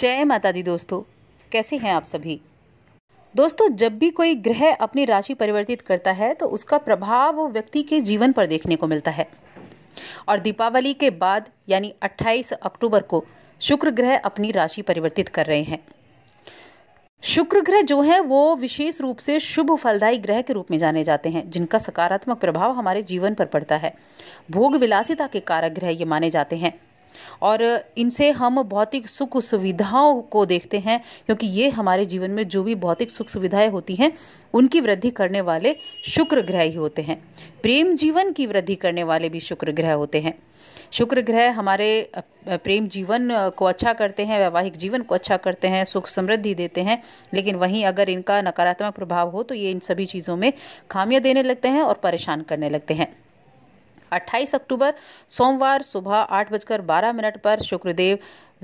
जय माता दी दोस्तों कैसे हैं आप सभी दोस्तों जब भी कोई ग्रह अपनी राशि परिवर्तित करता है तो उसका प्रभाव वो व्यक्ति के जीवन पर देखने को मिलता है और दीपावली के बाद यानी 28 अक्टूबर को शुक्र ग्रह अपनी राशि परिवर्तित कर रहे हैं शुक्र ग्रह जो है वो विशेष रूप से शुभ फलदायी ग्रह के रूप में जाने जाते हैं जिनका सकारात्मक प्रभाव हमारे जीवन पर पड़ता है भोग विलासिता के कारक ग्रह ये माने जाते हैं और इनसे हम भौतिक सुख सुविधाओं को देखते हैं क्योंकि ये हमारे जीवन में जो भी भौतिक सुख सुविधाएं होती हैं उनकी वृद्धि करने वाले शुक्र ग्रह ही होते हैं प्रेम जीवन की वृद्धि करने वाले भी शुक्र ग्रह होते हैं शुक्र ग्रह हमारे प्रेम जीवन को अच्छा करते हैं वैवाहिक जीवन को अच्छा करते हैं सुख समृद्धि देते हैं लेकिन वहीं अगर इनका नकारात्मक प्रभाव हो तो ये इन सभी चीज़ों में खामियां देने लगते हैं और परेशान करने लगते हैं 28 अक्टूबर सोमवार सुबह आठ बजकर बारह मिनट पर शुक्रदेव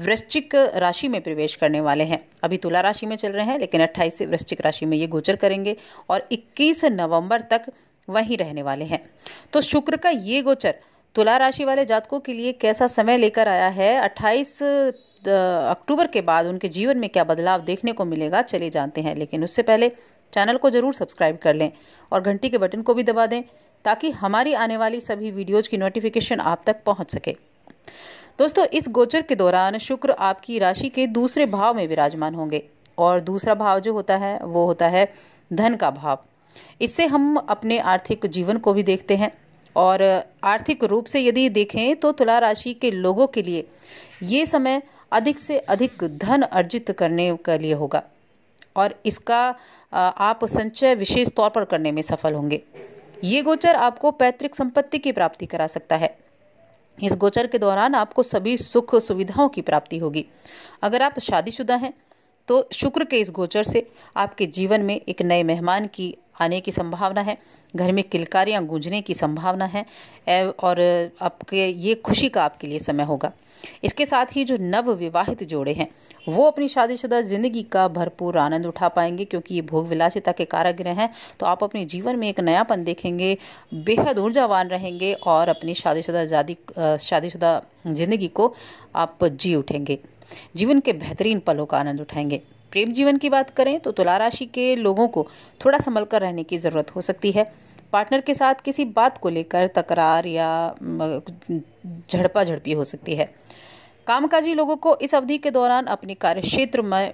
वृश्चिक राशि में प्रवेश करने वाले हैं अभी तुला राशि में चल रहे हैं लेकिन 28 से वृश्चिक राशि में ये गोचर करेंगे और 21 नवंबर तक वहीं रहने वाले हैं तो शुक्र का ये गोचर तुला राशि वाले जातकों के लिए कैसा समय लेकर आया है अट्ठाईस अक्टूबर के बाद उनके जीवन में क्या बदलाव देखने को मिलेगा चले जानते हैं लेकिन उससे पहले चैनल को जरूर सब्सक्राइब कर लें और घंटी के बटन को भी दबा दें ताकि हमारी आने वाली सभी वीडियोज़ की नोटिफिकेशन आप तक पहुँच सके दोस्तों इस गोचर के दौरान शुक्र आपकी राशि के दूसरे भाव में विराजमान होंगे और दूसरा भाव जो होता है वो होता है धन का भाव इससे हम अपने आर्थिक जीवन को भी देखते हैं और आर्थिक रूप से यदि देखें तो तुला राशि के लोगों के लिए ये समय अधिक से अधिक धन अर्जित करने के लिए होगा और इसका आप संचय विशेष तौर पर करने में सफल होंगे ये गोचर आपको पैतृक संपत्ति की प्राप्ति करा सकता है इस गोचर के दौरान आपको सभी सुख सुविधाओं की प्राप्ति होगी अगर आप शादीशुदा हैं तो शुक्र के इस गोचर से आपके जीवन में एक नए मेहमान की आने की संभावना है घर में किलकारियाँ गूंजने की संभावना है और आपके ये खुशी का आपके लिए समय होगा इसके साथ ही जो नव विवाहित जोड़े हैं वो अपनी शादीशुदा ज़िंदगी का भरपूर आनंद उठा पाएंगे क्योंकि ये भोग विलासिता के कारागृह हैं तो आप अपने जीवन में एक नयापन देखेंगे बेहद ऊर्जावान रहेंगे और अपनी शादीशुदा जादी शादीशुदा ज़िंदगी को आप जी उठेंगे जीवन के बेहतरीन पलों का आनंद उठाएंगे प्रेम जीवन की बात करें तो तुला राशि के लोगों को थोड़ा संभल कर रहने की ज़रूरत हो सकती है पार्टनर के साथ किसी बात को लेकर तकरार या झड़पा झड़पी हो सकती है कामकाजी लोगों को इस अवधि के दौरान अपने कार्य क्षेत्र में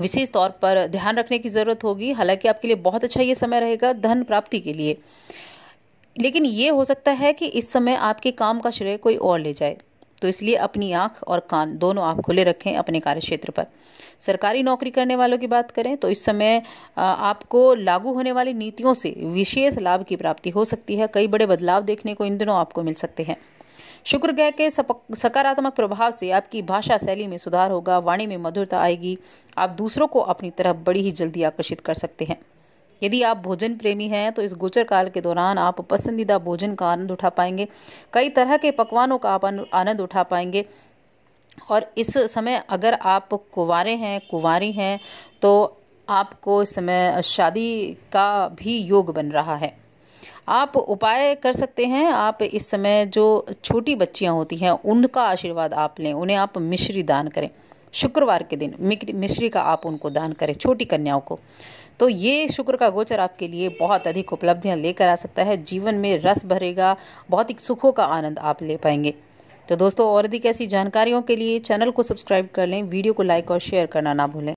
विशेष तौर पर ध्यान रखने की ज़रूरत होगी हालांकि आपके लिए बहुत अच्छा ये समय रहेगा धन प्राप्ति के लिए लेकिन ये हो सकता है कि इस समय आपके काम का श्रेय कोई और ले जाए तो इसलिए अपनी आंख और कान दोनों आप खुले रखें अपने कार्य क्षेत्र पर सरकारी नौकरी करने वालों की बात करें तो इस समय आपको लागू होने वाली नीतियों से विशेष लाभ की प्राप्ति हो सकती है कई बड़े बदलाव देखने को इन दिनों आपको मिल सकते हैं शुक्र ग्रह के सकारात्मक प्रभाव से आपकी भाषा शैली में सुधार होगा वाणी में मधुरता आएगी आप दूसरों को अपनी तरफ बड़ी ही जल्दी आकर्षित कर सकते हैं यदि आप भोजन प्रेमी हैं तो इस गोचर काल के दौरान आप पसंदीदा भोजन का आनंद उठा पाएंगे कई तरह के पकवानों का आप आनंद उठा पाएंगे और इस समय अगर आप कुंवारे हैं कुंवारी हैं तो आपको इस समय शादी का भी योग बन रहा है आप उपाय कर सकते हैं आप इस समय जो छोटी बच्चियां होती हैं उनका आशीर्वाद आप लें उन्हें आप मिश्री दान करें शुक्रवार के दिन मिश्री का आप उनको दान करें छोटी कन्याओं को तो ये शुक्र का गोचर आपके लिए बहुत अधिक उपलब्धियां लेकर आ सकता है जीवन में रस भरेगा बहुत ही सुखों का आनंद आप ले पाएंगे तो दोस्तों और अधिक ऐसी जानकारियों के लिए चैनल को सब्सक्राइब कर लें वीडियो को लाइक और शेयर करना ना भूलें